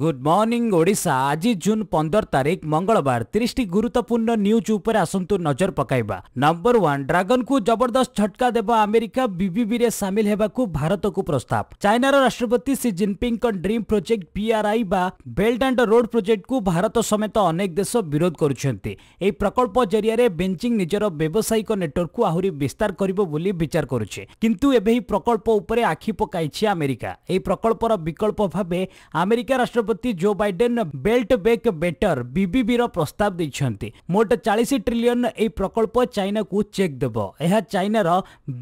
good morning Odisha আজি June পনের তারিখ মঙ্গলবার তিরিশটি গুরুত্বপূর্ণ নিউজ উপরে আসন্তু নজর পকাইবা নম্বর ওয়ান ড্রাগন কু জবরদস্ত ঝটকা দেবা আমেরিকা বিবিবি রে সামিল হেবাকু ভারতকু প্রস্তাব চাইনার রাষ্ট্রপতি সি জিনপিংক ড্রিম প্রোজেক্ট পিআরআই বা বেল্ট আন্ড রোড প্রোজেক্টকু ভারত সমেত অনেক দেশ বিরোধ করুছন্তি এই প্রকল্প জরিয়ারে বেঞ্জিং নিজের ব্যবসায়িক নেটওয়ার্ককু আহুরি বিস্তার করিব বলি বিচার করুছে কিন্তু এবে এই প্রকল্প উপরে আখি পকাইছে আমেরিকা এই প্রকল্পর বিকল্প ভাবে আমেরিকা রাষ্ট্র ରାଷ୍ଟ୍ରପତି Joe Biden build back better ବିବିବିର ପ୍ରସ୍ତାବ ଦେଇଛନ୍ତି ମୋଟ ଚାଳିଶ ଟ୍ରିଲିୟନ୍ ଏହି ପ୍ରକଳ୍ପ ଚାଇନାକୁ ଚେକ୍ ଦେବ ଏହା ଚାଇନାର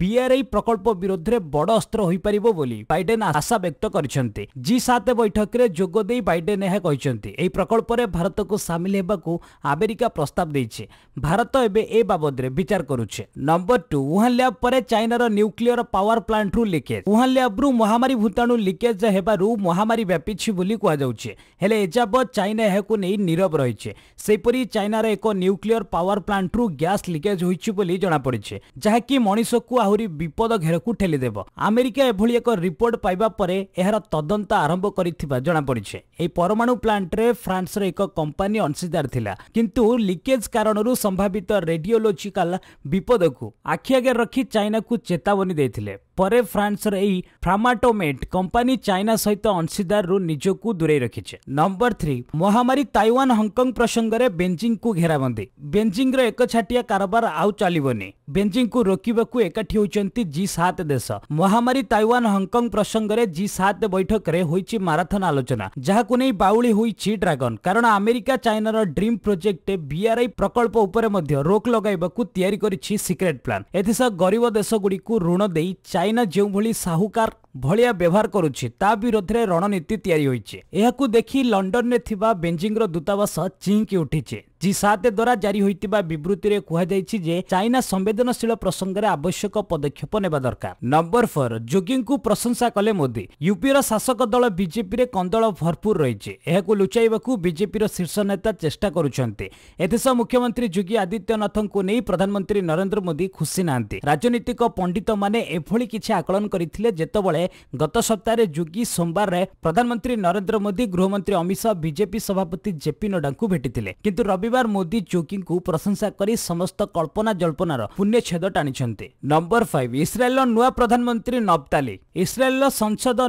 ବିଆର୍ଆଇ ପ୍ରକଳ୍ପ ବିରୋଧରେ ବଡ଼ ଅସ୍ତ୍ର ହୋଇପାରିବ ବୋଲି ବାଇଡେନ୍ ଆଶା ବ୍ୟକ୍ତ କରିଛନ୍ତି ଜି ସାତ ବୈଠକରେ ଯୋଗ ଦେଇ ବାଇଡେନ୍ ଏହା କହିଛନ୍ତି ଏହି ପ୍ରକଳ୍ପରେ ଭାରତକୁ ସାମିଲ ହେବାକୁ ଆମେରିକା ପ୍ରସ୍ତାବ ଦେଇଛି ଭାରତ ଏବେ ଏ ବାବଦରେ ବିଚାର କରୁଛି ନମ୍ବର ଟୁ ଉହାନ୍ ଲ୍ୟାବ୍ ପରେ ଚାଇନାର ନ୍ୟୁକ୍ଲିୟର ପାୱାର ପ୍ଲାଣ୍ଟରୁ ଲିକେଜ୍ ଉହାନ୍ ଲ୍ୟାବ୍ରୁ ମହାମାରୀ ଭୂତାଣୁ ଲିକେଜ୍ ହେବାରୁ ମହାମାରୀ ବ୍ୟାପିଛି ବୋଲି କୁହାଯାଉଛି ଯାଉଛି ହେଲେ ଏଯାବତ୍ ଚାଇନା ଏହାକୁ ନେଇ ନିରବ ରହିଛି ସେହିପରି ଚାଇନାର ଏକ ନ୍ୟୁକ୍ଲିୟର ପାୱାର ପ୍ଲାଣ୍ଟରୁ ଗ୍ୟାସ୍ ଲିକେଜ୍ ହୋଇଛି ବୋଲି ଜଣାପଡ଼ିଛି ଯାହାକି ମଣିଷକୁ ଆହୁରି ବିପଦ ଘେରକୁ ଠେଲିଦେବ ଆମେରିକା ଏଭଳି ଏକ ରିପୋର୍ଟ ପାଇବା ପରେ ଏହାର ତଦନ୍ତ ଆରମ୍ଭ କରିଥିବା ଜଣାପଡ଼ିଛି ଏହି ପରମାଣୁ ପ୍ଲାଣ୍ଟରେ ଫ୍ରାନ୍ସର ଏକ କମ୍ପାନୀ ଅଂଶୀଦାର ଥିଲା କିନ୍ତୁ ଲିକେଜ୍ କାରଣରୁ ସମ୍ଭାବିତ ରେଡିଓଲୋଜିକାଲ ବିପଦକୁ ଆଖି ଆଗରେ ରଖି ଚାଇନାକୁ ଚେତାବନୀ ଦେଇଥିଲେ ପରେ ଫ୍ରାନ୍ସର ଏହି ଫ୍ରାମାଟୋମେଟ୍ କମ୍ପାନୀ ଚାଇନା ସହିତ ଅଂଶୀଦାରରୁ ନିଜକୁ ଦୂରେଇ ରଖିଛି ନମ୍ବର ଥ୍ରୀ ମହାମାରୀ ତାଇୱାନ ହଂକଂ ପ୍ରସଙ୍ଗରେ ବେଜିଂକୁ ଘେରାବନ୍ଦୀ ବେଜିଂର ଏକଛାଟିଆ କାରବାର ଆଉ ଚାଲିବନି ବେଞ୍ଜିଂକୁ ରୋକିବାକୁ ଏକାଠି ହୋଇଛନ୍ତି ଜି ସାତ ଦେଶ ମହାମାରୀ ତାଇୱାନ ହଂକଂ ପ୍ରସଙ୍ଗରେ ଜି ସାତ ବୈଠକରେ ହୋଇଛି ମାରାଥନ ଆଲୋଚନା ଯାହାକୁ ନେଇ ବାଉଳି ହୋଇଛି ଡ୍ରାଗନ କାରଣ ଆମେରିକା ଚାଇନାର ଡ୍ରିମ୍ ପ୍ରୋଜେକ୍ଟ ବିଆର୍ଆଇ ପ୍ରକଳ୍ପ ଉପରେ ମଧ୍ୟ ରୋକ ଲଗାଇବାକୁ ତିଆରି କରିଛି ସିକ୍ରେଟ୍ ପ୍ଲାନ୍ ଏଥିସହ ଗରିବ ଦେଶଗୁଡ଼ିକୁ ଋଣ ଦେଇ चाइना जो भाई साहूकार ଭଳିଆ ବ୍ୟବହାର କରୁଛି ତା ବିରୋଧରେ ରଣନୀତି ତିଆରି ହୋଇଛି ଏହାକୁ ଦେଖି ଲଣ୍ଡନରେ ଥିବା ବେଞ୍ଜିଂର ଦୂତାବାସ ଚିଙ୍କି ଉଠିଛି ଜି ସାତ ଦ୍ୱାରା ଜାରି ହୋଇଥିବା ବିବୃତ୍ତିରେ କୁହାଯାଇଛି ଯେ ଚାଇନା ସମ୍ବେଦନଶୀଳ ପ୍ରସଙ୍ଗରେ ଆବଶ୍ୟକ ପଦକ୍ଷେପ ନେବା ଦରକାର ନମ୍ବର ଫୋର୍ ଯୋଗୀଙ୍କୁ ପ୍ରଶଂସା କଲେ ମୋଦି ୟୁପିର ଶାସକ ଦଳ ବିଜେପିରେ କନ୍ଦଳ ଭରପୁର ରହିଛି ଏହାକୁ ଲୁଚାଇବାକୁ ବିଜେପିର ଶୀର୍ଷ ନେତା ଚେଷ୍ଟା କରୁଛନ୍ତି ଏଥିସହ ମୁଖ୍ୟମନ୍ତ୍ରୀ ଯୋଗୀ ଆଦିତ୍ୟନାଥଙ୍କୁ ନେଇ ପ୍ରଧାନମନ୍ତ୍ରୀ ନରେନ୍ଦ୍ର ମୋଦି ଖୁସି ନାହାନ୍ତି ରାଜନୈତିକ ପଣ୍ଡିତମାନେ ଏଭଳି କିଛି ଆକଳନ କରିଥିଲେ ଯେତେବେଳେ गत सप्ताह जी सोमबार प्रधानमन्त्री नरेन्द्र मोदी गृहमन्त्री अमित शाह बीजेपी सभापति जेपी नड्डा भेटिए को प्रशंसा समस्त कल्पना जल्पनार छेद जुन टाबर फाइभ इस्रा नुआ प्रधानमन्त्री नब्ताली इस्राएल र संसद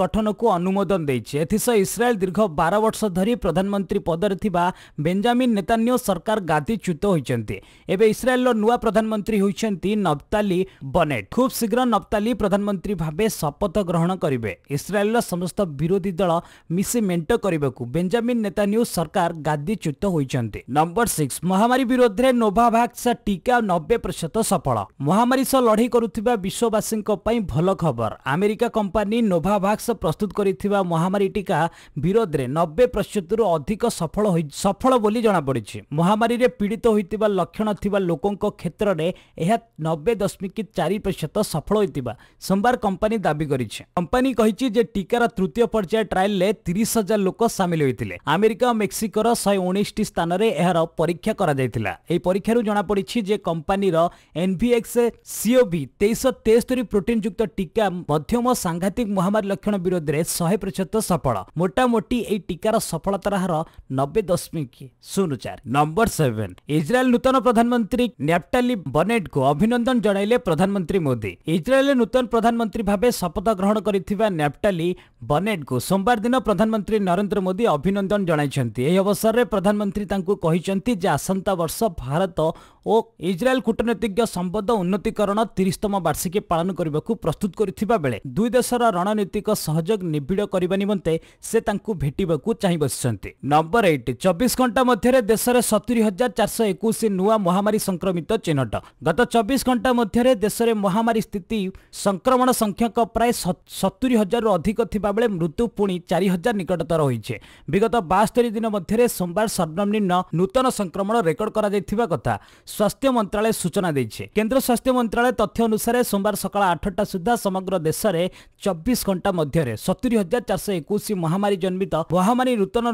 गठन को अनुमोदन दिइसह इस्राएल दीर्घ बार वर्ष धरी प्रधानमन्त्री पदले बेन्जामिन नेता सरकार गादी गादीच्युत हुन्छ इस्राएल नब्ताली बनेट खूब शीघ्र नब्ताली प्रधानमन्त्री भाव ଶପଥ ଗ୍ରହଣ କରିବେ ଇସ୍ରାଏଲର ସମସ୍ତ ବିରୋଧୀ ଦଳ ମିଶି ମେଣ୍ଟ କରିବାକୁ ବେଞ୍ଜାମିନ୍ ନେତାନ୍ୟୁ ସରକାର ଗାଦିଚ୍ୟୁତ ହୋଇଛନ୍ତି ନମ୍ବର ସିକ୍ସ ମହାମାରୀ ବିରୋଧରେ ନୋଭାଭାକ୍ସ ଟିକା ନବେ ପ୍ରତିଶତ ସଫଳ ମହାମାରୀ ସହ ଲଢ଼େଇ କରୁଥିବା ବିଶ୍ୱବାସୀଙ୍କ ପାଇଁ ଭଲ ଖବର ଆମେରିକା କମ୍ପାନୀ ନୋଭାଭାକ୍ସ ପ୍ରସ୍ତୁତ କରିଥିବା ମହାମାରୀ ଟିକା ବିରୋଧରେ ନବେ ପ୍ରତିଶତରୁ ଅଧିକ ସଫଳ ସଫଳ ବୋଲି ଜଣାପଡ଼ିଛି ମହାମାରୀରେ ପୀଡ଼ିତ ହୋଇଥିବା ଲକ୍ଷଣ ଥିବା ଲୋକଙ୍କ କ୍ଷେତ୍ରରେ ଏହା ନବେ ଦଶମିକ ଚାରି ପ୍ରତିଶତ ସଫଳ ହୋଇଥିବା ସୋମବାର କମ୍ପାନୀ দাবি করেছে কোম্পানি কহিছে যে টিকার তৃতীয় পর্যায়ে ট্রায়ালে তিরিশ হাজার লোক সামিল হয়েছিল আমেরিকা ও মেক্সিকোর শহে উনিশটি স্থানের এর পরীক্ষা করা এই পরীক্ষার জনাপড়ি যে কোম্পানির এনভিএক্স সিওভি তেইশ তেস্তরি প্রোটিন যুক্ত টিকা মধ্যম সাংঘাতিক মহামারী লক্ষণ বিরোধে শহে প্রতিশত সফল মোটামোটি এই টিকার সফলতার হার নবে দশমিক শূন্য চার নম্বর সেভেন ইসরায়েল নূতন প্রধানমন্ত্রী ন্যাপটালি বনেটকু অভিনন্দন জনাইলে প্রধানমন্ত্রী মোদি ইসরায়েল নূতন প্রধানমন্ত্রী ভাবে ଶପଥ ଗ୍ରହଣ କରିଥିବା ନ୍ୟାପ୍ଟାଲି ବନେଟ୍ଙ୍କୁ ସୋମବାର ଦିନ ପ୍ରଧାନମନ୍ତ୍ରୀ ନରେନ୍ଦ୍ର ମୋଦି ଅଭିନନ୍ଦନ ଜଣାଇଛନ୍ତି ଏହି ଅବସରରେ ପ୍ରଧାନମନ୍ତ୍ରୀ ତାଙ୍କୁ କହିଛନ୍ତି ଯେ ଆସନ୍ତା ବର୍ଷ ଭାରତ ଓ ଇସ୍ରାଏଲ୍ କୂଟନୈତିଜ୍ଞ ସମ୍ବନ୍ଧ ଉନ୍ନତିକରଣ ତିରିଶତମ ବାର୍ଷିକୀ ପାଳନ କରିବାକୁ ପ୍ରସ୍ତୁତ କରିଥିବା ବେଳେ ଦୁଇ ଦେଶର ରଣନୈତିକ ସହଯୋଗ ନିବିଡ଼ କରିବା ନିମନ୍ତେ ସେ ତାଙ୍କୁ ଭେଟିବାକୁ ଚାହିଁ ବସିଛନ୍ତି ନମ୍ବର ଏଇଟ୍ ଚବିଶ ଘଣ୍ଟା ମଧ୍ୟରେ ଦେଶରେ ସତୁରି ହଜାର ଚାରିଶହ ଏକୋଇଶ ନୂଆ ମହାମାରୀ ସଂକ୍ରମିତ ଚିହ୍ନଟ ଗତ ଚବିଶ ଘଣ୍ଟା ମଧ୍ୟରେ ଦେଶରେ ମହାମାରୀ ସ୍ଥିତି ସଂକ୍ରମଣ ସଂଖ୍ୟକ ପ୍ରାୟ ସତୁରି ହଜାରରୁ ଅଧିକ ଥିବାବେଳେ ମୃତ୍ୟୁ ପୁଣି ଚାରି ହଜାର ନିକଟତର ହୋଇଛି ବିଗତ ବାସ୍ତରି ଦିନ ମଧ୍ୟରେ ସୋମବାର ସର୍ବନିମ୍ନ ନୂତନ ସଂକ୍ରମଣ ରେକର୍ଡ କରାଯାଇଥିବା କଥା ସ୍ୱାସ୍ଥ୍ୟ ମନ୍ତ୍ରଣାଳୟ ସୂଚନା ଦେଇଛି କେନ୍ଦ୍ର ସ୍ୱାସ୍ଥ୍ୟ ମନ୍ତ୍ରଣାଳୟ ତଥ୍ୟ ଅନୁସାରେ ସୋମବାର ସକାଳ ଆଠଟା ସୁଦ୍ଧା ସମଗ୍ର ଦେଶରେ ଚବିଶ ଘଣ୍ଟା ମଧ୍ୟରେ ସତୁରି ହଜାର ଚାରିଶହ ଏକୋଇଶ ମହାମାରୀ ଜନ୍ମିତ ମହାମାରୀ ନୂତନ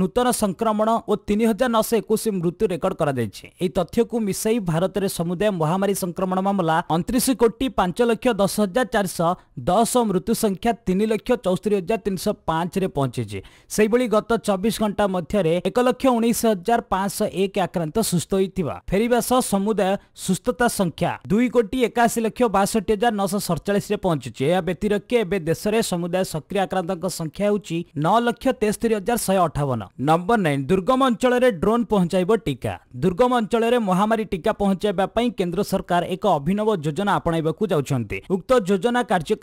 ନୂତନ ସଂକ୍ରମଣ ଓ ତିନି ହଜାର ନଅଶହ ଏକୋଇଶ ମୃତ୍ୟୁ ରେକର୍ଡ କରାଯାଇଛି ଏହି ତଥ୍ୟକୁ ମିଶାଇ ଭାରତରେ ସମୁଦାୟ ମହାମାରୀ ସଂକ୍ରମଣ ମାମଲା ଅଣତିରିଶ କୋଟି ପାଞ୍ଚ ଲକ୍ଷ ଦଶ ହଜାର ଚାରିଶହ ଦଶ ମୃତ୍ୟୁ ସଂଖ୍ୟା ତିନି ଲକ୍ଷ ଚଉସ୍ତରୀ ହଜାର ତିନିଶହ ପାଞ୍ଚରେ ପହଞ୍ଚିଛି ସେହିଭଳି ଗତ ଚବିଶ ଘଣ୍ଟା ମଧ୍ୟରେ ଏକ ଲକ୍ଷ ଉଣେଇଶ ହଜାର ପାଞ୍ଚଶହ ଏକ ଆକ୍ରାନ୍ତ ସୁସ୍ଥ ହୋଇଥିବା ଫେରିବା ସହ ସମୁଦାୟ ସୁସ୍ଥତା ସଂଖ୍ୟା ଦୁଇ କୋଟି ଏକାଅଶୀ ଲକ୍ଷ ବାଷଠି ହଜାର ନଅଶହ ସଡ଼ଚାଳିଶରେ ପହଞ୍ଚୁଛି ଏହା ବ୍ୟତିରେକେ ଏବେ ଦେଶରେ ସମୁଦାୟ ସକ୍ରିୟ ଆକ୍ରାନ୍ତଙ୍କ ସଂଖ୍ୟା ହେଉଛି ନଅ ଲକ୍ଷ ତେସ୍ତରୀ ହଜାର ଶହେ ଅଠାବନ ନମ୍ବର ନାଇନ୍ ଦୁର୍ଗମ ଅଞ୍ଚଳରେ ଡ୍ରୋନ୍ ପହଞ୍ଚାଇବ ଟିକା ଦୁର୍ଗମ ଅଞ୍ଚଳରେ ମହାମାରୀ ଟିକା ପହଞ୍ଚାଇବା ପାଇଁ କେନ୍ଦ୍ର ସରକାର ଏକ ଅଭିନବ ଯୋଜନା ଆପଣାଇବାକୁ ଯାଉଛନ୍ତି ଉକ୍ତ ଯୋଜନା କାର୍ଯ୍ୟ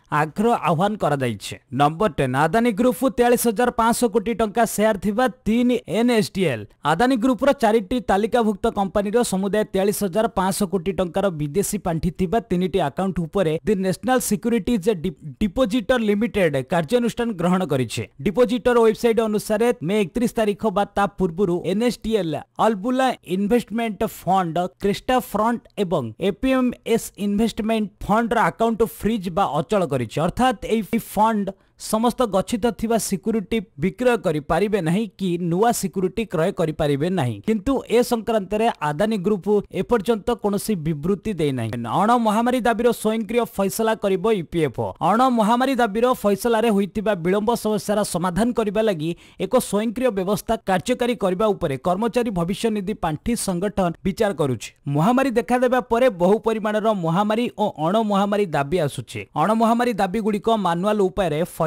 ଆଗ୍ରହ ଆହ୍ୱାନ କରାଯାଇଛି ନମ୍ବର ଟେନ୍ ଆଦାନୀ ଗ୍ରୁପ୍ ତେୟାଳିଶ ହଜାର ପାଞ୍ଚଶହ କୋଟି ଟଙ୍କା ସେୟାର ଥିବା ତିନି ଏନ୍ଏସ୍ଡିଏଲ୍ ଆଦାନୀ ଗ୍ରୁପ୍ର ଚାରିଟି ତାଲିକାଭୁକ୍ତ କମ୍ପାନୀର ସମୁଦାୟ ତେୟାଳିଶ ହଜାର ପାଞ୍ଚଶହ କୋଟି ଟଙ୍କାର ବିଦେଶୀ ପାଣ୍ଠି ଥିବା ତିନିଟି ଆକାଉଣ୍ଟ ଉପରେ the national securities depositor limited କାର୍ଯ୍ୟାନୁଷ୍ଠାନ ଗ୍ରହଣ କରିଛି ଡିପୋଜିଟର ୱେବସାଇଟ୍ ଅନୁସାରେ ମେ ଏକତିରିଶ ତାରିଖ ବା ତା ପୂର୍ବରୁ NSDL Albula investment fund Cresta fund ଏବଂ ଏପିଏମ୍ଏସ୍ ଇନଭେଷ୍ଟମେଣ୍ଟ ଫଣ୍ଡର ଆକାଉଣ୍ଟ ଫ୍ରିଜ୍ ବା ଅଚଳ କରିଛି করেছি অর্থাৎ এই ফান্ড ସମସ୍ତ ଗଚ୍ଛିତ ଥିବା ସିକ୍ୟୁରିଟି ବିକ୍ରୟ କରିପାରିବେ ନାହିଁ କି ନୂଆ ସିକ୍ୟୁରିଟି କ୍ରୟ କରିପାରିବେ ନାହିଁ କିନ୍ତୁ ଏ ସଂକ୍ରାନ୍ତରେ ଆଦାନୀ ଗ୍ରୁପ ଏପର୍ଯ୍ୟନ୍ତ କୌଣସି ବିବୃତ୍ତି ଦେଇନାହିଁ ଅଣ ମହାମାରୀ ଦାବିର ସ୍ୱୟଂକ୍ରିୟ ଫଇସଲା କରିବ ଇପିଏଫ୍ e ଅଣ ମହାମାରୀ ଦାବିର ଫଇସଲାରେ ହୋଇଥିବା ବିଳମ୍ବ ସମସ୍ୟାର ସମାଧାନ କରିବା ଲାଗି ଏକ ସ୍ୱୟଂକ୍ରିୟ ବ୍ୟବସ୍ଥା କାର୍ଯ୍ୟକାରୀ କରିବା ଉପରେ କର୍ମଚାରୀ ଭବିଷ୍ୟନିଧି ପାଣ୍ଠି ସଂଗଠନ ବିଚାର କରୁଛି ମହାମାରୀ ଦେଖାଦେବା ପରେ ବହୁ ପରିମାଣର ମହାମାରୀ ଓ ଅଣ ମହାମାରୀ ଦାବି ଆସୁଛି ଅଣ ମହାମାରୀ ଦାବିଗୁଡ଼ିକ ମାନୁଆଲ ଉପାୟରେ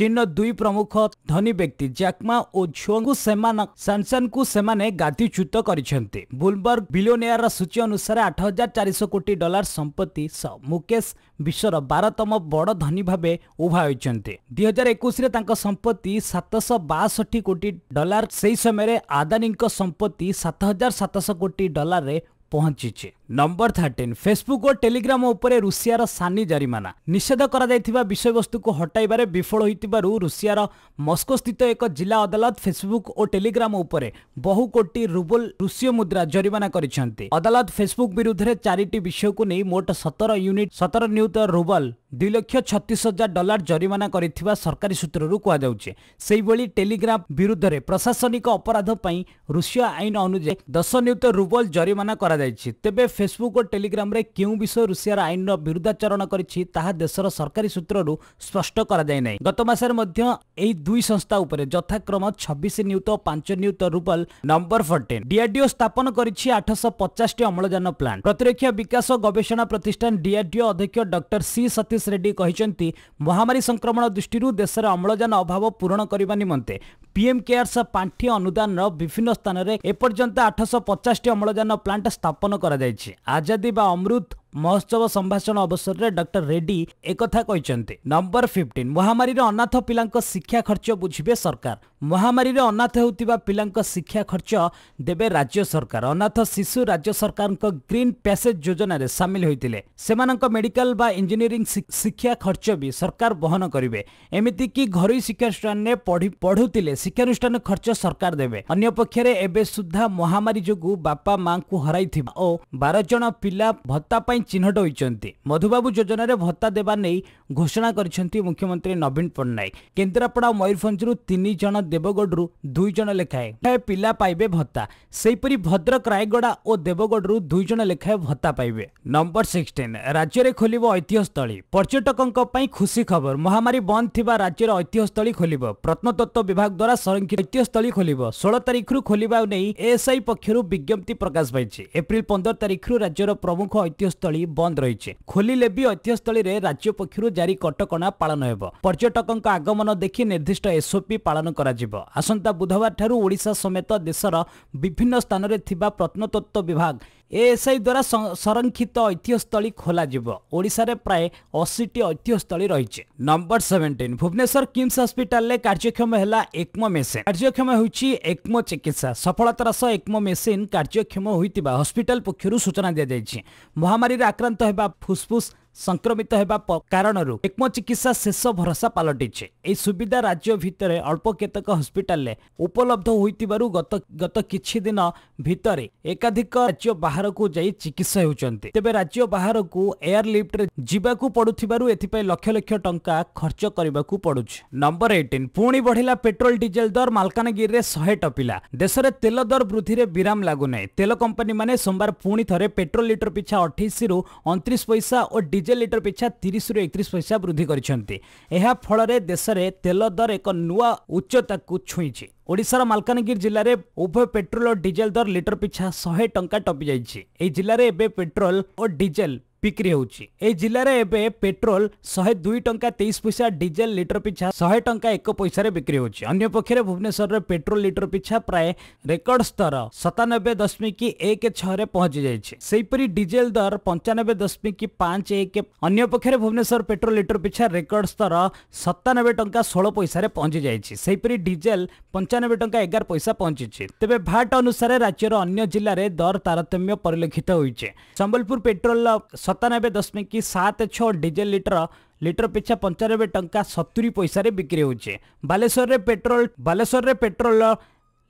ଚୀନର ଦୁଇ ପ୍ରମୁଖ ଧନୀ ବ୍ୟକ୍ତି ଜାକମା ଓ ଝୁଅଙ୍କୁ ସେମାନେ ସାନସାନଙ୍କୁ ସେମାନେ ଗାଦିଚ୍ୟୁତ କରିଛନ୍ତି ବୁଲବର୍ଗ ବିଲିୟନିୟର ସୂଚୀ ଅନୁସାରେ ଆଠ ହଜାର ଚାରିଶହ କୋଟି ଡଲାର ସମ୍ପତ୍ତି ସହ ମୁକେଶ ବିଶ୍ୱର ବାରତମ ବଡ଼ ଧନୀ ଭାବେ ଉଭା ହୋଇଛନ୍ତି ଦୁଇ ହଜାର ଏକୋଇଶରେ ତାଙ୍କ ସମ୍ପତ୍ତି ସାତଶହ ବାଷଠି କୋଟି ଡଲାର ସେହି ସମୟରେ ଆଦାନୀଙ୍କ ସମ୍ପତ୍ତି ସାତ ହଜାର ସାତଶହ କୋଟି ଡଲାରରେ ପହଞ୍ଚିଛି ନମ୍ବର ଥାର୍ଟିନ୍ ଫେସବୁକ୍ ଓ ଟେଲିଗ୍ରାମ ଉପରେ ରୁଷିଆର ସାନି ଜରିମାନା ନିଷେଧ କରାଯାଇଥିବା ବିଷୟବସ୍ତୁକୁ ହଟାଇବାରେ ବିଫଳ ହୋଇଥିବାରୁ ରୁଷିଆର ମସ୍କୋସ୍ଥିତ ଏକ ଜିଲ୍ଲା ଅଦାଲତ ଫେସବୁକ୍ ଓ ଟେଲିଗ୍ରାମ ଉପରେ ବହୁ କୋଟି ରୁବୁଲ ରୁଷୀୟ ମୁଦ୍ରା ଜରିମାନା କରିଛନ୍ତି ଅଦାଲତ ଫେସବୁକ୍ ବିରୁଦ୍ଧରେ ଚାରିଟି ବିଷୟକୁ ନେଇ ମୋଟ ସତର ୟୁନିଟ୍ ସତର ନିୟୁତ ରୁବଲ ଦୁଇ ଲକ୍ଷ ଛତିଶ ହଜାର ଡଲାର ଜରିମାନା କରିଥିବା ସରକାରୀ ସୂତ୍ରରୁ କୁହାଯାଉଛି ସେହିଭଳି ଟେଲିଗ୍ରାମ ବିରୁଦ୍ଧରେ ପ୍ରଶାସନିକ ଅପରାଧ ପାଇଁ ରୁଷୀୟ ଆଇନ ଅନୁଯାୟୀ ଦଶ ନିୟୁତ ରୁବଲ ଜରିମାନା କରାଯାଇଛି ତେବେ ଫେସବୁକ୍ ଓ ଟେଲିଗ୍ରାମରେ କେଉଁ ବିଷୟ ରୁଷିଆର ଆଇନର ବିରୁଦ୍ଧାଚରଣ କରିଛି ତାହା ଦେଶର ସରକାରୀ ସୂତ୍ରରୁ ସ୍ପଷ୍ଟ କରାଯାଇ ନାହିଁ ଗତ ମାସରେ ମଧ୍ୟ ଏହି ଦୁଇ ସଂସ୍ଥା ଉପରେ ଯଥାକ୍ରମ ଛବିଶ ନିୟୁତ ଓ ପାଞ୍ଚ ନିୟୁତ ରୁବଲ ନମ୍ବର ଫୋର୍ଟିନ୍ ଡିଆର୍ଡିଓ ସ୍ଥାପନ କରିଛି ଆଠଶହ ପଚାଶଟି ଅମ୍ଳଜାନ ପ୍ଲାଣ୍ଟ ପ୍ରତିରକ୍ଷା ବିକାଶ ଗବେଷଣା ପ୍ରତିଷ୍ଠାନ ଡିଆର୍ଡିଓ ଅଧ୍ୟକ୍ଷ ଡକ୍ଟର ସି ସତୀଶ ରେଡ୍ଡି କହିଛନ୍ତି ମହାମାରୀ ସଂକ୍ରମଣ ଦୃଷ୍ଟିରୁ ଦେଶରେ ଅମ୍ଳଜାନ ଅଭାବ ପୂରଣ କରିବା ନିମନ୍ତେ ପିଏମ୍ କେୟାର୍ସ ପାଣ୍ଠି ଅନୁଦାନର ବିଭିନ୍ନ ସ୍ଥାନରେ ଏପର୍ଯ୍ୟନ୍ତ ଆଠଶହ ପଚାଶଟି ଅମ୍ଳଜାନ ପ୍ଲାଣ୍ଟ ସ୍ଥାପନ କରାଯାଇଛି ଆଜାଦି ବା ଅମୃତ ମହୋତ୍ସବ ସମ୍ଭାଷଣ ଅବସରରେ ଡକ୍ଟର ରେଡ୍ଡି ଏକଥା କହିଛନ୍ତି ନମ୍ବର ଫିଫ୍ଟିନ୍ ମହାମାରୀରେ ଅନାଥ ପିଲାଙ୍କ ଶିକ୍ଷା ଖର୍ଚ୍ଚ ବୁଝିବେ ସରକାର ମହାମାରୀରେ ଅନାଥ ହେଉଥିବା ପିଲାଙ୍କ ଶିକ୍ଷା ଖର୍ଚ୍ଚ ଦେବେ ରାଜ୍ୟ ସରକାର ଅନାଥ ଶିଶୁ ରାଜ୍ୟ ସରକାରଙ୍କ ଗ୍ରୀନ୍ ପ୍ୟାସେଜ୍ ଯୋଜନାରେ ସାମିଲ ହୋଇଥିଲେ ସେମାନଙ୍କ ମେଡିକାଲ ବା ଇଞ୍ଜିନିୟରିଂ ଶିକ୍ଷା ଖର୍ଚ୍ଚ ବି ସରକାର ବହନ କରିବେ ଏମିତିକି ଘରୋଇ ଶିକ୍ଷାନୁଷ୍ଠାନରେ ପଢ଼ୁଥିଲେ ଶିକ୍ଷାନୁଷ୍ଠାନ ଖର୍ଚ୍ଚ ସରକାର ଦେବେ ଅନ୍ୟପକ୍ଷରେ ଏବେ ସୁଦ୍ଧା ମହାମାରୀ ଯୋଗୁଁ ବାପା ମାଙ୍କୁ ହରାଇଥିବା ଓ ବାର ଜଣ ପିଲା ଭତ୍ତା ପାଇଁ ପାଇଁ ଚିହ୍ନଟ ହୋଇଛନ୍ତି ମଧୁବାବୁ ଯୋଜନାରେ ଭତ୍ତା ଦେବା ନେଇ ଘୋଷଣା କରିଛନ୍ତି ମୁଖ୍ୟମନ୍ତ୍ରୀ ନବୀନ ପଟ୍ଟନାୟକ କେନ୍ଦ୍ରାପଡ଼ା ମୟୂରଭଞ୍ଜରୁ ତିନି ଜଣ ଦେବଗଡ଼ରୁ ଦୁଇ ଜଣ ଲେଖାଏଁ ପିଲା ପାଇବେ ଭତ୍ତା ସେହିପରି ଭଦ୍ରକ ରାୟଗଡ଼ା ଓ ଦେବଗଡ଼ରୁ ଦୁଇ ଜଣ ଲେଖାଏଁ ଭତ୍ତା ପାଇବେ ନମ୍ବର ସିକ୍ସଟିନ୍ ରାଜ୍ୟରେ ଖୋଲିବ ଐତିହ୍ୟସ୍ଥଳୀ ପର୍ଯ୍ୟଟକଙ୍କ ପାଇଁ ଖୁସି ଖବର ମହାମାରୀ ବନ୍ଦ ଥିବା ରାଜ୍ୟର ଐତିହ୍ୟସ୍ଥଳୀ ଖୋଲିବ ପ୍ରତ୍ନତତ୍ତ୍ୱ ବିଭାଗ ଦ୍ୱାରା ସଂରକ୍ଷିତ ଐତିହ୍ୟସ୍ଥଳୀ ଖୋଲିବ ଷୋହଳ ତାରିଖରୁ ଖୋଲିବା ନେଇ ଏଏସ୍ଆଇ ପକ୍ଷରୁ ବିଜ୍ଞପ୍ତି ପ୍ରକାଶ ପାଇଛି ଏପ୍ରିଲ ପନ୍ଦର ତାରିଖରୁ ରାଜ୍ୟର ପ୍ରମୁଖ ଐତିହ୍ୟସ୍ଥଳୀ ପର୍ଯ୍ୟଟନସ୍ଥଳୀ ବନ୍ଦ ରହିଛି ଖୋଲିଲେ ବି ଐତିହ୍ୟସ୍ଥଳୀରେ ରାଜ୍ୟ ପକ୍ଷରୁ ଜାରି କଟକଣା ପାଳନ ହେବ ପର୍ଯ୍ୟଟକଙ୍କ ଆଗମନ ଦେଖି ନିର୍ଦ୍ଦିଷ୍ଟ ଏସ୍ଓପି ପାଳନ କରାଯିବ ଆସନ୍ତା ବୁଧବାରଠାରୁ ଓଡ଼ିଶା ସମେତ ଦେଶର ବିଭିନ୍ନ ସ୍ଥାନରେ ଥିବା ପ୍ରତ୍ନତତ୍ତ୍ୱ ବିଭାଗ এএସ୍ଆଇ ଦ୍ୱାରା ସଂରକ୍ଷିତ ଐତିହ୍ୟସ୍ଥଳୀ ଖୋଲାଯିବ ଓଡ଼ିଶାରେ ପ୍ରାୟ ଅଶୀଟି ଐତିହ୍ୟସ୍ଥଳୀ ରହିଛି ନମ୍ବର ସେଭେଣ୍ଟିନ୍ ଭୁବନେଶ୍ୱର କିମ୍ସ ହସ୍ପିଟାଲରେ କାର୍ଯ୍ୟକ୍ଷମ ହେଲା ଏକ୍ମୋ ମେସିନ୍ କାର୍ଯ୍ୟକ୍ଷମ ହେଉଛି ଏକ୍ମୋ ଚିକିତ୍ସା ସଫଳତାର ସହ ଏକ୍ମୋ ମେସିନ୍ କାର୍ଯ୍ୟକ୍ଷମ ହୋଇଥିବା ହସ୍ପିଟାଲ ପକ୍ଷରୁ ସୂଚନା ଦିଆଯାଇଛି ମହାମାରୀରେ ଆକ୍ରାନ୍ତ ହେବା ଫୁସ୍ଫୁସ୍ ସଂକ୍ରମିତ ହେବା କାରଣରୁ ଏକମ ଚିକିତ୍ସା ଶେଷ ଭରସା ପାଲଟିଛି ଏହି ସୁବିଧା ରାଜ୍ୟ ଭିତରେ ଅଳ୍ପ କେତେକ ହସ୍ପିଟାଲରେ ଉପଲବ୍ଧ ହୋଇଥିବାରୁ ଗତ ଗତ କିଛି ଦିନ ଭିତରେ ଏକାଧିକ ରାଜ୍ୟ ବାହାରକୁ ଯାଇ ଚିକିତ୍ସା ହେଉଛନ୍ତି ତେବେ ରାଜ୍ୟ ବାହାରକୁ ଏୟାରଲିଫ୍ଟରେ ଯିବାକୁ ପଡ଼ୁଥିବାରୁ ଏଥିପାଇଁ ଲକ୍ଷ ଲକ୍ଷ ଟଙ୍କା ଖର୍ଚ୍ଚ କରିବାକୁ ପଡ଼ୁଛି ନମ୍ବର ଏଇଟିନ୍ ପୁଣି ବଢ଼ିଲା ପେଟ୍ରୋଲ ଡିଜେଲ ଦର ମାଲକାନଗିରିରେ ଶହେ ଟପିଲା ଦେଶରେ ତେଲ ଦର ବୃଦ୍ଧିରେ ବିରାମ ଲାଗୁନାହିଁ ତେଲ କମ୍ପାନୀମାନେ ସୋମବାର ପୁଣି ଥରେ ପେଟ୍ରୋଲ ଲିଟର ପିଛା ଅଠେଇଶରୁ ଅଣତିରିଶ ପଇସା ଓ ডিজেল লিটর পিছা তিরিশରୁ ଏକତିରିଶ ପଇସା ବୃଦ୍ଧି କରିଛନ୍ତି ଏହା ଫଳରେ ଦେଶରେ ତେଲ ଦର ଏକ ନୂଆ ଉଚ୍ଚତାକୁ ଛୁଇଁଛି ଓଡ଼ିଶାର ମାଲକାନଗିରି ଜିଲ୍ଲାରେ ଉଭୟ ପେଟ୍ରୋଲ ଓ ଡିଜେଲ ଦର ଲିଟର ପିଛା ଶହେ ଟଙ୍କା ଟପିଯାଇଛି ଏହି ଜିଲ୍ଲାରେ ଏବେ ପେଟ୍ରୋଲ ଓ ଡିଜେଲ ବିକ୍ରି ହେଉଛି ଏହି ଜିଲ୍ଲାରେ ଏବେ ପେଟ୍ରୋଲ ଶହେ ଦୁଇ ଟଙ୍କା ତେଇଶ ପଇସା ଡିଜେଲ ଲିଟର ପିଛା ଶହେ ଟଙ୍କା ଏକ ପଇସାରେ ବିକ୍ରି ହେଉଛି ଅନ୍ୟପକ୍ଷରେ ଭୁବନେଶ୍ୱରରେ ପେଟ୍ରୋଲ ଲିଟର ପିଛା ପ୍ରାୟ ରେକର୍ଡ ସ୍ତର ସତାନବେ ଦଶମିକ ଏକ ଛଅରେ ପହଞ୍ଚି ଯାଇଛି ସେହିପରି ଡିଜେଲ ଦର ପଞ୍ଚାନବେ ଦଶମିକ ପାଞ୍ଚ ଏକ ଅନ୍ୟପକ୍ଷରେ ଭୁବନେଶ୍ୱର ପେଟ୍ରୋଲ ଲିଟର ପିଛା ରେକର୍ଡ ସ୍ତର ସତାନବେ ଟଙ୍କା ଷୋହଳ ପଇସାରେ ପହଞ୍ଚି ଯାଇଛି ସେହିପରି ଡିଜେଲ ପଞ୍ଚାନବେ ଟଙ୍କା ଏଗାର ପଇସା ପହଞ୍ଚିଛି ତେବେ ଭାଟ ଅନୁସାରେ ରାଜ୍ୟର ଅନ୍ୟ ଜିଲ୍ଲାରେ ଦର ତାରତମ୍ୟ ପରିଲକ୍ଷିତ ହୋଇଛି ସମ୍ବଲପୁର ପେଟ୍ରୋଲ ସତାନବେ ଦଶମିକ ସାତ ଛଅ ଡିଜେଲ ଲିଟର ଲିଟର ପିଛା ପଞ୍ଚାନବେ ଟଙ୍କା ସତୁରି ପଇସାରେ ବିକ୍ରି ହେଉଛି ବାଲେଶ୍ୱରରେ ପେଟ୍ରୋଲ ବାଲେଶ୍ୱରରେ ପେଟ୍ରୋଲ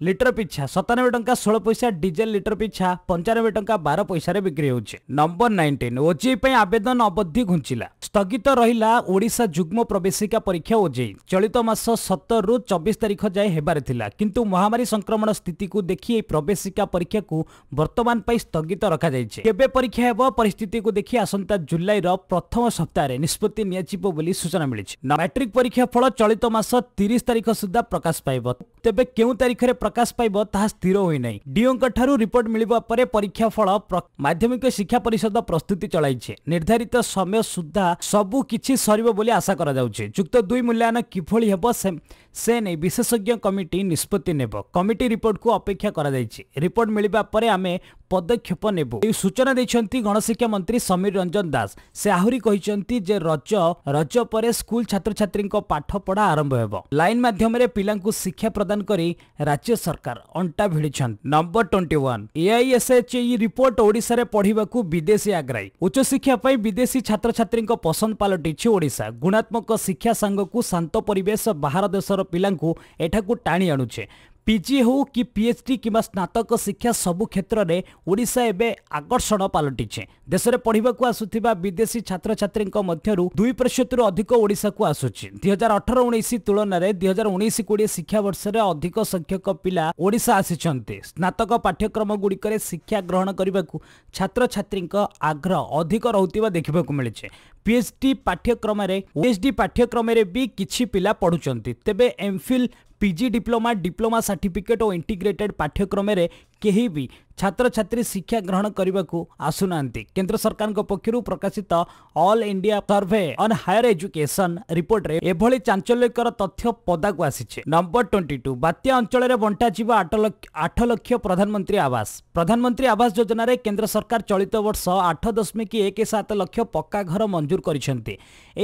লিটর পিছা সতানবে টঙ্কা ষোল পয়সা ডিজেল লিটর পিছা পঞ্চানবে টঙ্কা বার পয়সার বিক্রি হচ্ছে নম্বর নাইনটিন ওজেই আবেদন অবধি ঘুঞ্চিলা স্থগিত রহিলা ওড়িশা যুগ্ম প্রবেশিকা পরীক্ষা ওজেই চলিত মাস সতরু চবিশ তারিখ যায় ହେବାରେ ଥିଲା କିନ୍ତୁ ମହାମାରୀ ସଂକ୍ରମଣ ସ୍ଥିତିକୁ ଦେଖି ଏହି ପ୍ରବେଶିକା ପରୀକ୍ଷାକୁ ବର୍ତ୍ତମାନ ପାଇଁ ସ୍ଥଗିତ ରଖାଯାଇଛି କେବେ ପରୀକ୍ଷା ହେବ ପରିସ୍ଥିତିକୁ ଦେଖି ଆସନ୍ତା ଜୁଲାଇର ପ୍ରଥମ ସପ୍ତାହରେ ନିଷ୍ପତ୍ତି ନିଆଯିବ ବୋଲି ସୂଚନା ମିଳିଛି ମ୍ୟାଟ୍ରିକ ପରୀକ୍ଷା ଫଳ ଚଳିତ ମାସ ତିରିଶ ତାରିଖ ସୁଦ୍ଧା ପ୍ରକାଶ ପାଇବ ତେବେ କେଉଁ ତାରିଖରେ প্রকাশ পাইব তাহা স্থির ହୋଇନାହିଁ ଡିଓଙ୍କଠାରୁ ରିପୋର୍ଟ ମିଳିବା ପରେ ପରୀକ୍ଷା ଫଳ ମାଧ୍ୟମିକ ଶିକ୍ଷା ପରିଷଦ ପ୍ରସ୍ତୁତି ଚଳାଇଛି ନିର୍ଦ୍ଧାରିତ ସମୟ ସୁଦ୍ଧା ସବୁ କିଛି ସରିବ ବୋଲି ଆଶା କରାଯାଉଛି ଯୁକ୍ତ ଦୁଇ ମୂଲ୍ୟାୟନ କିଭଳି ହେବ से नहीं विशेषज्ञ कमिटी निष्पत्ति नेब कमिटी रिपोर्ट को अपेक्षा कर रिपोर्ट मिलवा पर आम पदक्षेप नेबु सूचना देखते गणशिक्षा मंत्री समीर रंजन दास से आहरी रज रज पर स्कूल छात्र छात्री पाठपढ़ा आरंभ हो लाइन मध्यम पिला शिक्षा प्रदान कर राज्य सरकार अंटा भिड़ी number twenty one AISH report ओडा पढ़ा विदेशी आग्राही उच्चिक्षापी विदेशी छात्र छात्री पसंद पलटिशा गुणात्मक शिक्षा सांग को शांत परेश बाहर देशर ପିଲାଙ୍କୁ ଏଠାକୁ ଟାଣି ଆଣୁଛେ ପିଜି ହେଉ କି ପିଏଚ୍ ଡି କିମ୍ବା ସ୍ନାତକ ଶିକ୍ଷା ସବୁ କ୍ଷେତ୍ରରେ ଓଡ଼ିଶା ଏବେ ଆକର୍ଷଣ ପାଲଟିଛି ଦେଶରେ ପଢ଼ିବାକୁ ଆସୁଥିବା ବିଦେଶୀ ଛାତ୍ରଛାତ୍ରୀଙ୍କ ମଧ୍ୟରୁ ଦୁଇ ପ୍ରତିଶତରୁ ଅଧିକ ଓଡ଼ିଶାକୁ ଆସୁଛି ଦୁଇହଜାର ଅଠର ଉଣେଇଶ ତୁଳନାରେ ଦୁଇହଜାର ଉଣେଇଶ କୋଡ଼ିଏ ଶିକ୍ଷାବର୍ଷରେ ଅଧିକ ସଂଖ୍ୟକ ପିଲା ଓଡ଼ିଶା ଆସିଛନ୍ତି ସ୍ନାତକ ପାଠ୍ୟକ୍ରମ ଗୁଡ଼ିକରେ ଶିକ୍ଷା ଗ୍ରହଣ କରିବାକୁ ଛାତ୍ରଛାତ୍ରୀଙ୍କ ଆଗ୍ରହ ଅଧିକ ରହୁଥିବା ଦେଖିବାକୁ ମିଳିଛି ପିଏଚ୍ ଡି ପାଠ୍ୟକ୍ରମରେ ଓଏଚ୍ ଡି ପାଠ୍ୟକ୍ରମରେ ବି କିଛି ପିଲା ପଢ଼ୁଛନ୍ତି ତେବେ MPhil PG diploma diploma certificate और इंटीग्रेटेड पाठ्यक्रम कहीं भी छात्र छात्री शिक्षा ग्रहण करने को आसुना केन्द्र सरकार पक्षर प्रकाशित all India survey on higher education report में यह चांचल्यकर तथ्य पदाक आसी नंबर ट्वेंटी टू बात्या अंचल बंटा जा आठ लक्ष प्रधानमंत्री आवास प्रधानमंत्री आवास योजना केन्द्र सरकार चलित बर्ष आठ दशमिक एक सत लक्ष पक्का घर मंजूर कर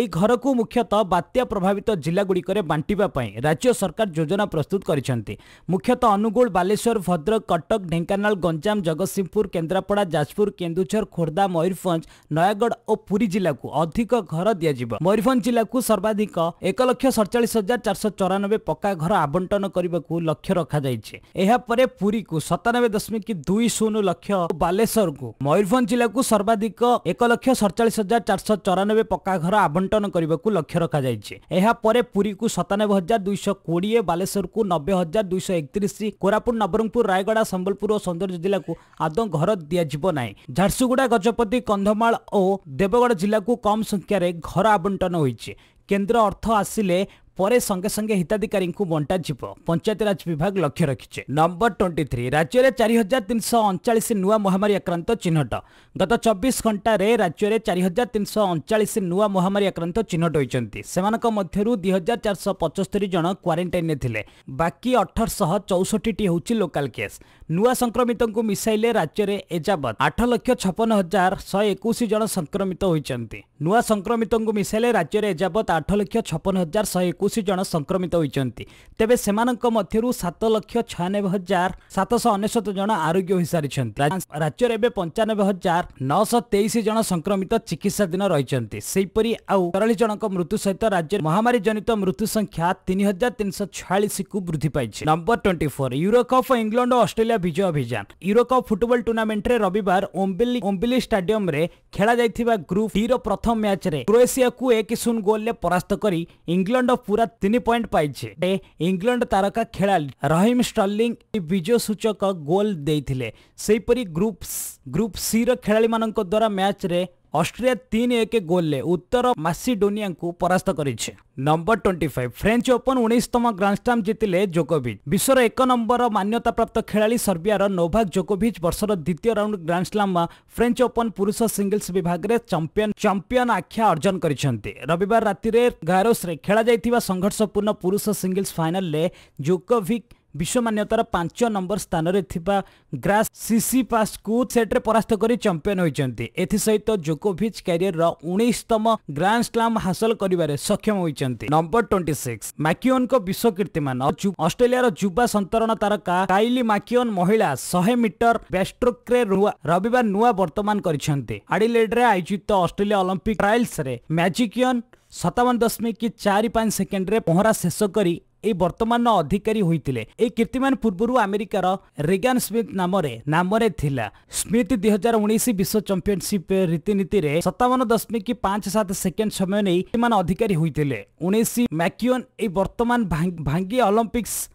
घर को मुख्यतः बात्या प्रभावित जिलागुड़िक बांटापी राज्य सरकार योजना प्रस्तुत करते मुख्यतः अनुगुण बालेश्वर भद्रक कटक ଢେଙ୍କାନାଳ ଗଞ୍ଜାମ ଜଗତସିଂହପୁର କେନ୍ଦ୍ରାପଡ଼ା ଯାଜପୁର କେନ୍ଦୁଝର ଖୋର୍ଦ୍ଧା ମୟୂରଭଞ୍ଜ ନୟାଗଡ଼ ଓ ପୁରୀ ଜିଲ୍ଲାକୁ ଅଧିକ ଘର ଦିଆଯିବ ମୟୂରଭଞ୍ଜ ଜିଲ୍ଲାକୁ ସର୍ବାଧିକ ଏକ ଲକ୍ଷ ସଡ଼ଚାଳିଶ ହଜାର ଚାରିଶହ ଚଉରାନବେ ପକ୍କା ଘର ଆବଣ୍ଟନ କରିବାକୁ ଲକ୍ଷ୍ୟ ରଖାଯାଇଛି ଏହାପରେ ପୁରୀକୁ ସତାନବେ ଦଶମିକ ଦୁଇ ଶୂନ ଲକ୍ଷ ଓ ବାଲେଶ୍ୱରକୁ ମୟୂରଭଞ୍ଜ ଜିଲ୍ଲାକୁ ସର୍ବାଧିକ ଏକ ଲକ୍ଷ ସଡ଼ଚାଳିଶ ହଜାର ଚାରିଶହ ଚଉରାନବେ ପକ୍କା ଘର ଆବଣ୍ଟନ କରିବାକୁ ଲକ୍ଷ୍ୟ ରଖାଯାଇଛି ଏହାପରେ ପୁରୀକୁ ସତାନବେ ହଜାର ଦୁଇଶହ କୋଡ଼ିଏ ବାଲେଶ୍ୱରକୁ ନବେ ହଜାର ଦୁଇଶହ ଏକତିରିଶ କୋରାପୁଟ ନବରଙ୍ଗପୁର ରାୟଗଡ଼ା ସମ୍ବଲ ସମ୍ବଲପୁର ଓ ସୌନ୍ଦର୍ଯ୍ୟ ଜିଲ୍ଲାକୁ ଆଦୌ ଘର ଦିଆଯିବ ନାହିଁ ଝାରସୁଗୁଡ଼ା ଗଜପତି କନ୍ଧମାଳ ଓ ଦେବଗଡ଼ ଜିଲ୍ଲାକୁ କମ୍ ସଂଖ୍ୟାରେ ଘର ଆବଣ୍ଟନ ହୋଇଛି କେନ୍ଦ୍ର ଅର୍ଥ ଆସିଲେ ପରେ ସଙ୍ଗେ ସଙ୍ଗେ ହିତାଧିକାରୀଙ୍କୁ ବଣ୍ଟାଯିବ ପଞ୍ଚାୟତିରାଜ ବିଭାଗ ଲକ୍ଷ୍ୟ ରଖିଛି ନମ୍ବର ଟ୍ୱେଣ୍ଟି ଥ୍ରୀ ରାଜ୍ୟରେ ଚାରି ହଜାର ତିନିଶହ ଅଣଚାଳିଶ ନୂଆ ମହାମାରୀ ଆକ୍ରାନ୍ତ ଚିହ୍ନଟ ଗତ ଚବିଶ ଘଣ୍ଟାରେ ରାଜ୍ୟରେ ଚାରି ହଜାର ତିନିଶହ ଅଣଚାଳିଶ ନୂଆ ମହାମାରୀ ଆକ୍ରାନ୍ତ ଚିହ୍ନଟ ହୋଇଛନ୍ତି ସେମାନଙ୍କ ମଧ୍ୟରୁ ଦୁଇ ହଜାର ଚାରିଶହ ପଞ୍ଚସ୍ତରୀ ଜଣ କ୍ୱାରେଣ୍ଟାଇନ୍ରେ ଥିଲେ ବାକି ଅଠରଶହ ଚଉଷଠିଟି ହେଉଛି ଲୋକାଲ କେସ୍ ନୂଆ ସଂକ୍ରମିତଙ୍କୁ ମିଶାଇଲେ ରାଜ୍ୟରେ ଏଯାବତ୍ ଆଠ ଲକ୍ଷ ଛପନ ହଜାର ଶହେ ଏକୋଇଶ ଜଣ ସଂକ୍ରମିତ ହୋଇଛନ୍ତି ନୂଆ ସଂକ୍ରମିତଙ୍କୁ ମିଶାଇଲେ ରାଜ୍ୟରେ ଏଯାବତ୍ ଆଠ ଲକ୍ଷ ଛପନ ହଜାର ଶହେ ଏକୋଇଶ ଜଣ ସଂକ୍ରମିତ ହୋଇଛନ୍ତି ତେବେ ସେମାନଙ୍କ ମଧ୍ୟରୁ ସାତ ଲକ୍ଷ ଛୟାନବେ ହଜାର ସାତଶହ ଅନେଶ୍ୱତ ଜଣ ଆରୋଗ୍ୟ ହୋଇସାରିଛନ୍ତି ରାଜ୍ୟରେ ଏବେ ପଞ୍ଚାନବେ ହଜାର ନଅଶହ ତେଇଶ ଜଣ ସଂକ୍ରମିତ ଚିକିତ୍ସାଧୀନ ରହିଛନ୍ତି ସେହିପରି ଆଉ ଚରାଳିଶ ଜଣଙ୍କ ମୃତ୍ୟୁ ସହିତ ରାଜ୍ୟ ମହାମାରୀ ଜନିତ ମୃତ୍ୟୁ ସଂଖ୍ୟା ତିନି ହଜାର ତିନିଶହ ଛୟାଳିଶକୁ ବୃଦ୍ଧି ପାଇଛି number twenty four Euro Cup England ଓ ଅଷ୍ଟ୍ରେଲିଆ ବିଜୟ ଅଭିଯାନ ୟୁରୋକପ୍ ଫୁଟବଲ ଟୁର୍ଣ୍ଣାମେଣ୍ଟରେ ରବିବାର ଓମ୍ବିଲି ଓମ୍ବିଲି ଷ୍ଟାଡିୟମରେ ଖେଳାଯାଇଥିବା ଗ୍ରୁପ୍ ଡିର ପ୍ରଥମ પ્રથમ ମ୍ୟାଚ୍ରେ କ୍ରୋଏସିଆକୁ ଏକ ଶୂନ ଗୋଲ୍ରେ ପରାସ୍ତ କରି ଇଂଲଣ୍ଡ ପୁରା ତିନି ପଏଣ୍ଟ ପାଇଛି ଇଂଲଣ୍ଡ ତାରକା ଖେଳାଳି ରହିମ ଷ୍ଟର୍ଲିଂ ବିଜୟ ସୂଚକ ଗୋଲ୍ ଦେଇଥିଲେ ସେହିପରି ଗ୍ରୁପ୍ ଗ୍ରୁପ୍ ସିର ଖେଳାଳିମାନଙ୍କ ଦ୍ୱାରା ମ୍ୟାଚ୍ରେ ଅଷ୍ଟ୍ରିଆ ତିନି ଏକ ଗୋଲ୍ରେ ଉତ୍ତର ମାସିଡୋନିଆଙ୍କୁ ପରାସ୍ତ କରିଛି number twenty five French Open ଉଣେଇଶତମ ଗ୍ରାଣ୍ଡଷ୍ଟାମ୍ ଜିତିଲେ ଜୋକୋଭିଚ୍ ବିଶ୍ୱର ଏକ ନମ୍ବର ମାନ୍ୟତାପ୍ରାପ୍ତ ଖେଳାଳି ସର୍ବିଆର ନୋଭାକ୍ ଜୋକୋଭିଚ୍ ବର୍ଷର ଦ୍ୱିତୀୟ ରାଉଣ୍ଡ ଗ୍ରାଣ୍ଡସ୍ଲାମ୍ ଫ୍ରେଞ୍ଚ ଓପନ୍ ପୁରୁଷ ସିଙ୍ଗଲ୍ସ ବିଭାଗରେ ଚମ୍ପିୟନ୍ ଚମ୍ପିୟନ୍ ଆଖ୍ୟା ଅର୍ଜନ କରିଛନ୍ତି ରବିବାର ରାତିରେ ଗାରୋସ୍ରେ ଖେଳାଯାଇଥିବା ସଂଘର୍ଷପୂର୍ଣ୍ଣ ପୁରୁଷ ସିଙ୍ଗଲ୍ସ ଫାଇନାଲ୍ରେ ଜୋକୋଭିକ୍ विश्वमान्यतार पाँच नम्बर स्थान परास्तैन जोकियर ग्रान्ड स्लाम हासल ट्वेन्टी अस्ट्रेलिया तारका सन्तर माकियन महिला शै मिटर बेस्ट्रोक र नर्तमान गरिन्छ आडिडे आयोजित अस्ट्रेलिया अलम्पिक ट्रायल सतावन दशमिक चार पाँच सेकेन्ड पहरा शेष करी এই বর্তমান অধিকারী হয়েছিল এই কীর্তিমান পূর্ব আমেরিকার রিগান স্মিথ নামে নামে লা স্মিথ দুই হাজার উনিশ বিশ্ব চ্যাম্পিয়নশিপ রীতিনীতি সতাবন দশমিক পাঁচ সাত সেকেন্ড সময় নিয়ে অধিকারী ଅଧିକାରୀ ହୋଇଥିଲେ ଉଣେଇଶ ମ୍ୟାକିଓନ୍ ଏହି ବର୍ତ୍ତମାନ ଭାଙ୍ଗି প্রমুখ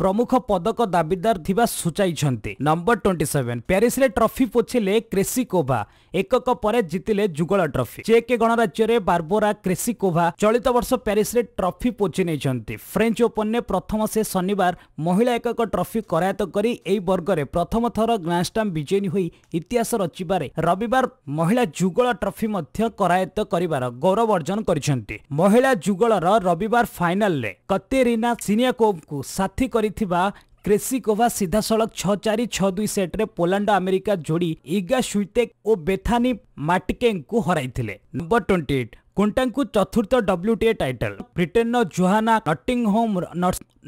ପ୍ରମୁଖ ପଦକ ଦାବିଦାର ଥିବା ସୂଚାଇଛନ୍ତି ନମ୍ବର ଟ୍ୱେଣ୍ଟି ସେଭେନ୍ ପ୍ୟାରିସରେ ଟ୍ରଫି ପୋଛିଲେ କ୍ରେସିକୋଭା ଏକକ ପରେ ଜିତିଲେ ଯୁଗଳ ଟ୍ରଫି ଚେକ୍ ଗଣରାଜ୍ୟରେ ବାର୍ବୋରା କ୍ରେସିକୋଭା ଚଳିତ ବର୍ଷ ପ୍ୟାରିସ୍ରେ ଟ୍ରଫି ପୋଚି ନେଇଛନ୍ତି ଫ୍ରେଞ୍ଚ ଓପନ୍ରେ ପ୍ରଥମ ସେ ଶନିବାର ମହିଳା ଏକକ ଟ୍ରଫି କରାୟତ କରି ଏହି ବର୍ଗରେ ପ୍ରଥମ ଥର ଗ୍ରାଣ୍ଡଷ୍ଟାମ୍ ବିଜୟୀ ହୋଇ ଇତିହାସ ରଚିବାରେ ରବିବାର ମହିଳା ଯୁଗଳ ଟ୍ରଫି ମଧ୍ୟ କରାୟତ କରିବାର ଗୌରବ ଅର୍ଜନ କରିଛନ୍ତି ମହିଳା ଯୁଗଳର ରବିବାର ଫାଇନାଲରେ କତେରିନା ସିନିଆକୋଭ୍ଙ୍କୁ ସାଥୀ କରିଥିବା କ୍ରେସିକୋଭା ସିଧାସଳଖ ଛଅ ଚାରି ଛଅ ଦୁଇ ସେଟ୍ରେ ପୋଲାଣ୍ଡ ଆମେରିକା ଯୋଡ଼ି ଇଗା ସୁଇତେକ୍ ଓ ବେଥାନି ମାଟିକେଙ୍କୁ ହରାଇଥିଲେ ନମ୍ବର ଟ୍ୱେଣ୍ଟି ଏଇଟ୍ କୁଣ୍ଟାଙ୍କୁ ଚତୁର୍ଥ ଡବ୍ଲ୍ୟୁଟିଏ ଟାଇଟଲ ବ୍ରିଟେନର ଜୁହାନା ନଟିଂ ହୋମ୍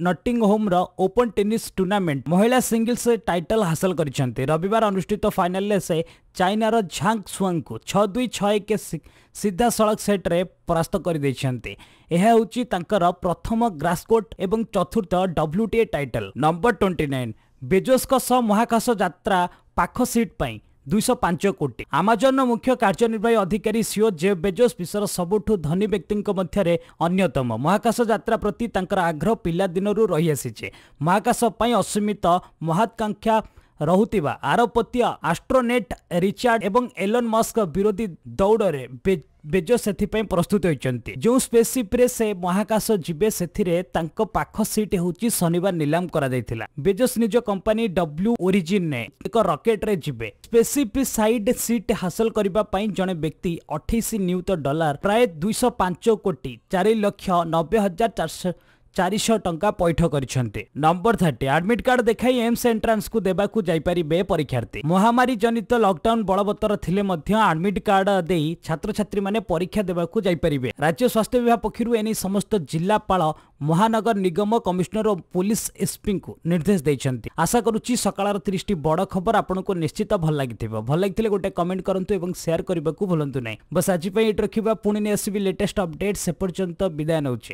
ନଟିଂ ହୋମ୍ର ଓପନ୍ ଟେନିସ୍ ଟୁର୍ଣ୍ଣାମେଣ୍ଟ ମହିଳା ସିଙ୍ଗଲ୍ସ ଟାଇଟଲ ହାସଲ କରିଛନ୍ତି ରବିବାର ଅନୁଷ୍ଠିତ ଫାଇନାଲରେ ସେ ଚାଇନାର ଝାଙ୍ଗ ସୁଆଙ୍କୁ ଛଅ ଦୁଇ ଛଅ ଏକ ସିଧାସଳଖ ସେଟ୍ରେ ପରାସ୍ତ କରିଦେଇଛନ୍ତି ଏହା ହେଉଛି ତାଙ୍କର ପ୍ରଥମ ଗ୍ରାସକୋର୍ଟ ଏବଂ ଚତୁର୍ଥ WTA title number twenty nine ବେଜୋସ୍ଙ୍କ ସହ ମହାକାଶ ଯାତ୍ରା ପାଖ ସିଟ୍ ପାଇଁ ଦୁଇଶହ ପାଞ୍ଚ କୋଟି ଆମାଜନର ମୁଖ୍ୟ କାର୍ଯ୍ୟନିର୍ବାହୀ ଅଧିକାରୀ ସିଓ ଜେଫ୍ ବେଜୋସ୍ ବିଶ୍ୱର ସବୁଠୁ ଧନୀ ବ୍ୟକ୍ତିଙ୍କ ମଧ୍ୟରେ ଅନ୍ୟତମ ମହାକାଶ ଯାତ୍ରା ପ୍ରତି ତାଙ୍କର ଆଗ୍ରହ ପିଲାଦିନରୁ ରହିଆସିଛି ମହାକାଶ ପାଇଁ ଅସୀମିତ ମହାକାଂକ୍ଷା ରହୁଥିବା ଆରୋପତୀୟ ଆଷ୍ଟ୍ରୋନେଟ୍ ରିଚାର୍ଡ ଏବଂ ଏଲନ୍ ମସ୍କ ବିରୋଧୀ ଦୌଡ଼ରେ ବେଜୋ ସେଥିପାଇଁ ପ୍ରସ୍ତୁତ ହୋଇଛନ୍ତି ଯେଉଁ ସ୍ପେସସିପ୍ରେ ସେ ମହାକାଶ ଯିବେ ସେଥିରେ ତାଙ୍କ ପାଖ ସିଟ୍ ହେଉଛି ଶନିବାର ନିଲାମ କରାଯାଇଥିଲା ବେଜୋସ୍ ନିଜ କମ୍ପାନୀ ଡବ୍ଲ୍ୟୁ ଓରିଜିନ୍ରେ ଏକ ରକେଟ୍ରେ ଯିବେ ସ୍ପେସିପ୍ ସାଇଡ୍ ସିଟ୍ ହାସଲ କରିବା ପାଇଁ ଜଣେ ବ୍ୟକ୍ତି ଅଠେଇଶ ନିୟୁତ ଡଲାର ପ୍ରାୟ ଦୁଇଶହ ପାଞ୍ଚ କୋଟି ଚାରି ଲକ୍ଷ ନବେ ହଜାର ଚାରିଶହ ଚାରିଶହ ଟଙ୍କା ପୈଠ କରିଛନ୍ତି ନମ୍ବର ଥାର୍ଟି ଆଡମିଟ୍ କାର୍ଡ ଦେଖାଇ ଏମ୍ସ ଏଣ୍ଟ୍ରାନ୍ସକୁ ଦେବାକୁ ଯାଇପାରିବେ ପରୀକ୍ଷାର୍ଥୀ ମହାମାରୀ ଜନିତ ଲକଡାଉନ୍ ବଳବତ୍ତର ଥିଲେ ମଧ୍ୟ ଆଡମିଟ୍ କାର୍ଡ ଦେଇ ଛାତ୍ରଛାତ୍ରୀମାନେ ପରୀକ୍ଷା ଦେବାକୁ ଯାଇପାରିବେ ରାଜ୍ୟ ସ୍ୱାସ୍ଥ୍ୟ ବିଭାଗ ପକ୍ଷରୁ ଏନେଇ ସମସ୍ତ ଜିଲ୍ଲାପାଳ ମହାନଗର ନିଗମ କମିଶନର ଓ ପୋଲିସ ଏସ୍ପିଙ୍କୁ ନିର୍ଦ୍ଦେଶ ଦେଇଛନ୍ତି ଆଶା କରୁଛି ସକାଳର ତିରିଶଟି ବଡ଼ ଖବର ଆପଣଙ୍କୁ ନିଶ୍ଚିତ ଭଲ ଲାଗିଥିବ ଭଲ ଲାଗିଥିଲେ ଗୋଟେ କମେଣ୍ଟ କରନ୍ତୁ ଏବଂ ସେୟାର କରିବାକୁ ଭୁଲନ୍ତୁ ନାହିଁ ବସ୍ ଆଜି ପାଇଁ ଏଠି ରଖିବା ପୁଣି ନେଇ ଆସିବି ଲେଟେଷ୍ଟ ଅପଡେଟ୍ ସେ ପର୍ଯ୍ୟନ୍ତ ବିଦାୟ ନେଉଛି